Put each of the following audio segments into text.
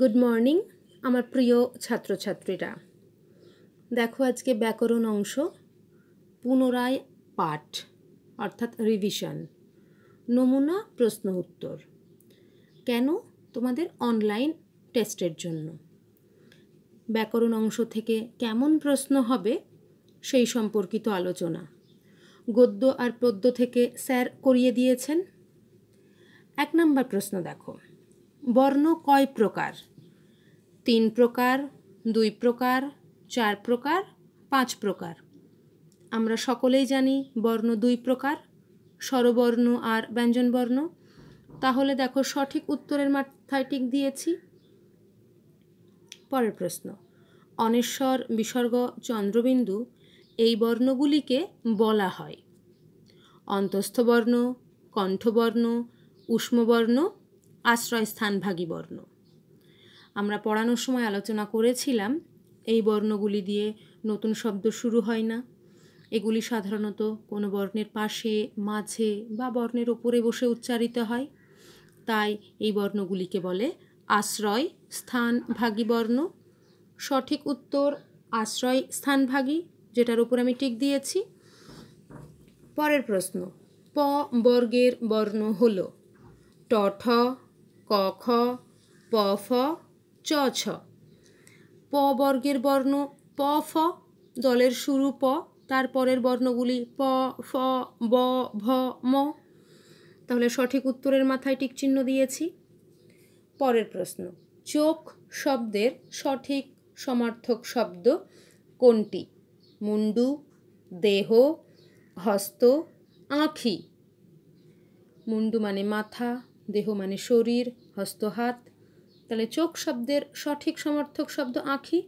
good morning আমার প্রিয় ছাত্রছাত্রীরা দেখো আজকে ব্যাকরণ অংশ পুনরায় পাঠ অর্থাৎ রিভিশন নমুনা প্রশ্ন উত্তর কেন তোমাদের অনলাইন টেস্টের জন্য ব্যাকরণ অংশ থেকে কেমন প্রশ্ন হবে সেই সম্পর্কিত আলোচনা গদ্য আর পদ্য থেকে স্যার করিয়ে দিয়েছেন এক নম্বর প্রশ্ন দেখো বর্ণ কয় প্রকার তিন প্রকার দুই প্রকার চার প্রকার পাঁচ প্রকার আমরা সকলেই জানি বর্ণ দুই প্রকার স্বরবর্ণ আর ব্যঞ্জনবর্ণ তাহলে দেখো সঠিক উত্তরের মাথায় টিক দিয়েছি পরের প্রশ্ন অনেশ্বর বিসর্গ চন্দ্রবিন্দু এই বর্ণগুলিকে বলা হয় অন্তস্থবর্ণ কণ্ঠবর্ণ উষ্মবর্ণ ভাগী বর্ণ আমরা পড়ানোর সময় আলোচনা করেছিলাম এই বর্ণগুলি দিয়ে নতুন শব্দ শুরু হয় না এগুলি সাধারণত কোনো বর্ণের পাশে মাঝে বা বর্ণের ওপরে বসে উচ্চারিত হয় তাই এই বর্ণগুলিকে বলে আশ্রয় স্থানভাগী বর্ণ সঠিক উত্তর আশ্রয় স্থানভাগী যেটার উপর আমি টিক দিয়েছি পরের প্রশ্ন প বর্গের বর্ণ হল ট ঠ কখ প ফ চ ছ প বর্গের বর্ণ প ফ দলের শুরু প তারপরের বর্ণগুলি প ফ ব ভ ম তাহলে সঠিক উত্তরের মাথায় টিকচিহ্ন দিয়েছি পরের প্রশ্ন চোখ শব্দের সঠিক সমার্থক শব্দ কোনটি মুন্ডু দেহ হস্ত আঁখি মুন্ডু মানে মাথা দেহ মানে শরীর হস্তহাত তাহলে চোখ শব্দের সঠিক সমর্থক শব্দ আঁখি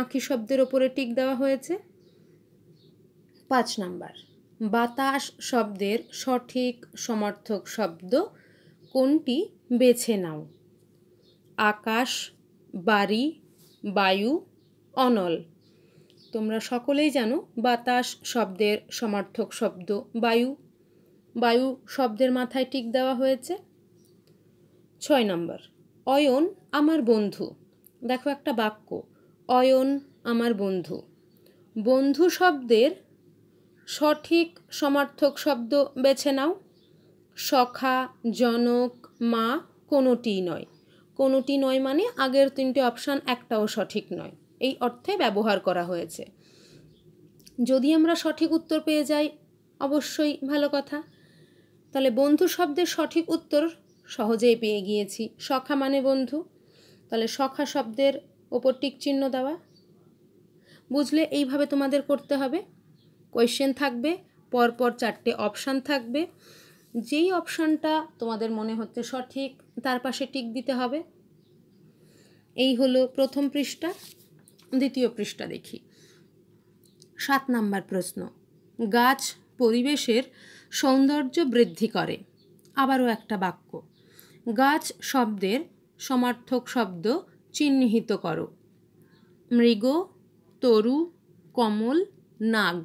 আঁখি শব্দের ওপরে টিক দেওয়া হয়েছে পাঁচ নাম্বার বাতাস শব্দের সঠিক সমর্থক শব্দ কোনটি বেছে নাও আকাশ বাড়ি বায়ু অনল তোমরা সকলেই জানো বাতাস শব্দের সমর্থক শব্দ বায়ু বায়ু শব্দের মাথায় টিক দেওয়া হয়েছে ছয় নম্বর অয়ন আমার বন্ধু দেখো একটা বাক্য অয়ন আমার বন্ধু বন্ধু শব্দের সঠিক সমার্থক শব্দ বেছে নাও সখা জনক মা কোনোটি নয় কোনোটি নয় মানে আগের তিনটে অপশান একটাও সঠিক নয় এই অর্থে ব্যবহার করা হয়েছে যদি আমরা সঠিক উত্তর পেয়ে যাই অবশ্যই ভালো কথা তাহলে বন্ধু শব্দের সঠিক উত্তর সহজেই পেয়ে গিয়েছি সখা মানে বন্ধু তাহলে সখা শব্দের ওপর টিক চিহ্ন দেওয়া বুঝলে এইভাবে তোমাদের করতে হবে কোয়েশ্চেন থাকবে পরপর চারটে অপশান থাকবে যেই অপশানটা তোমাদের মনে হচ্ছে সঠিক তার পাশে টিক দিতে হবে এই হলো প্রথম পৃষ্ঠা দ্বিতীয় পৃষ্ঠা দেখি সাত নাম্বার প্রশ্ন গাছ পরিবেশের সৌন্দর্য বৃদ্ধি করে আবারও একটা বাক্য গাছ শব্দের সমার্থক শব্দ চিহ্নিত করো মৃগ তরু কমল নাগ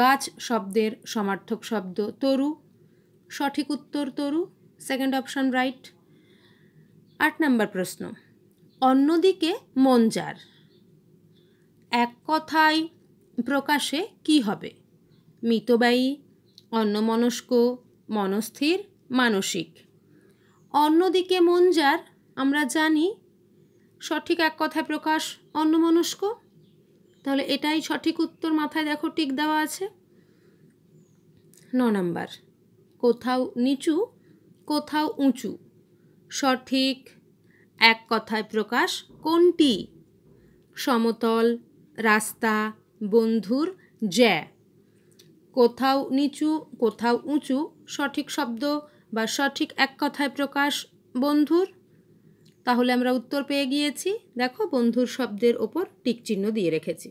গাছ শব্দের সমার্থক শব্দ তরু সঠিক উত্তর তরু সেকেন্ড অপশন রাইট আট নম্বর প্রশ্ন অন্যদিকে যার এক কথায় প্রকাশে কি হবে মিতব্যয়ী অন্যমনস্ক মনস্থির মানসিক অন্যদিকে মন যার আমরা জানি সঠিক এক কথায় প্রকাশ অন্যমনস্ক তাহলে এটাই সঠিক উত্তর মাথায় দেখো টিক দেওয়া আছে ন নাম্বার কোথাও নিচু কোথাও উঁচু সঠিক এক কথায় প্রকাশ কোনটি সমতল রাস্তা বন্ধুর জ্যা কোথাও নিচু কোথাও উঁচু সঠিক শব্দ বা সঠিক এক কথায় প্রকাশ বন্ধুর তাহলে আমরা উত্তর পেয়ে গিয়েছি দেখো বন্ধুর শব্দের ওপর টিকচিহ্ন দিয়ে রেখেছি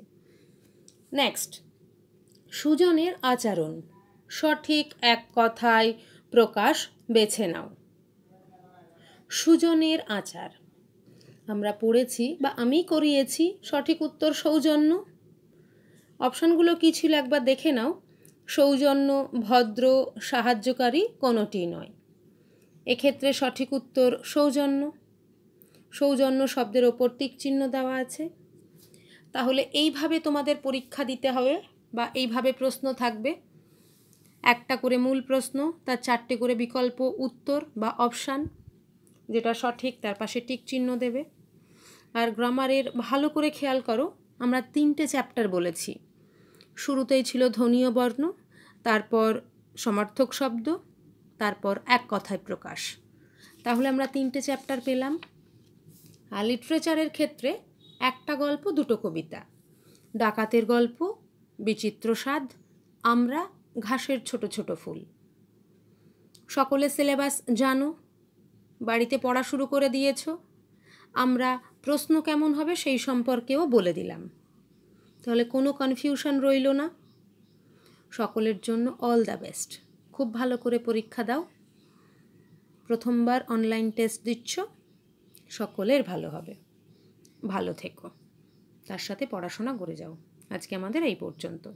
নেক্সট সুজনের আচরণ সঠিক এক কথায় প্রকাশ বেছে নাও সুজনের আচার আমরা পড়েছি বা আমি করিয়েছি সঠিক উত্তর সৌজন্য অপশানগুলো কী ছিল একবার দেখে নাও সৌজন্য ভদ্র সাহায্যকারী কোনোটি নয় এক্ষেত্রে সঠিক উত্তর সৌজন্য সৌজন্য শব্দের ওপর চিহ্ন দেওয়া আছে তাহলে এইভাবে তোমাদের পরীক্ষা দিতে হবে বা এইভাবে প্রশ্ন থাকবে একটা করে মূল প্রশ্ন তার চারটে করে বিকল্প উত্তর বা অপশান যেটা সঠিক তার পাশে টিক চিহ্ন দেবে আর গ্রামারের ভালো করে খেয়াল করো আমরা তিনটে চ্যাপ্টার বলেছি শুরুতেই ছিল ধনীয় বর্ণ তারপর সমার্থক শব্দ তারপর এক কথায় প্রকাশ তাহলে আমরা তিনটে চ্যাপ্টার পেলাম আর লিটারেচারের ক্ষেত্রে একটা গল্প দুটো কবিতা ডাকাতের গল্প বিচিত্র স্বাদ আমরা ঘাসের ছোট ছোট ফুল সকলে সিলেবাস জানো বাড়িতে পড়া শুরু করে দিয়েছ আমরা প্রশ্ন কেমন হবে সেই সম্পর্কেও বলে দিলাম তাহলে কোনো কনফিউশন রইল না সকলের জন্য অল দ্য বেস্ট খুব ভালো করে পরীক্ষা দাও প্রথমবার অনলাইন টেস্ট দিচ্ছ সকলের ভালো হবে ভালো থেকো তার সাথে পড়াশোনা করে যাও আজকে আমাদের এই পর্যন্ত